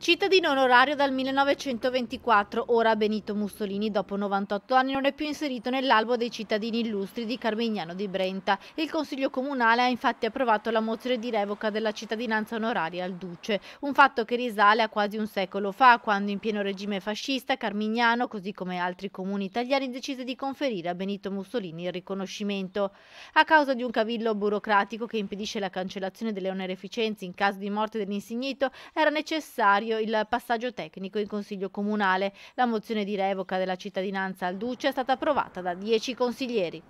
Cittadino onorario dal 1924, ora Benito Mussolini dopo 98 anni non è più inserito nell'albo dei cittadini illustri di Carmignano di Brenta. Il Consiglio Comunale ha infatti approvato la mozione di revoca della cittadinanza onoraria al Duce, un fatto che risale a quasi un secolo fa, quando in pieno regime fascista Carmignano, così come altri comuni italiani, decise di conferire a Benito Mussolini il riconoscimento. A causa di un cavillo burocratico che impedisce la cancellazione delle onereficenze in caso di morte dell'insignito, era necessario gennaio il passaggio tecnico in Consiglio Comunale. La mozione di revoca della cittadinanza al Duce è stata approvata da 10 consiglieri.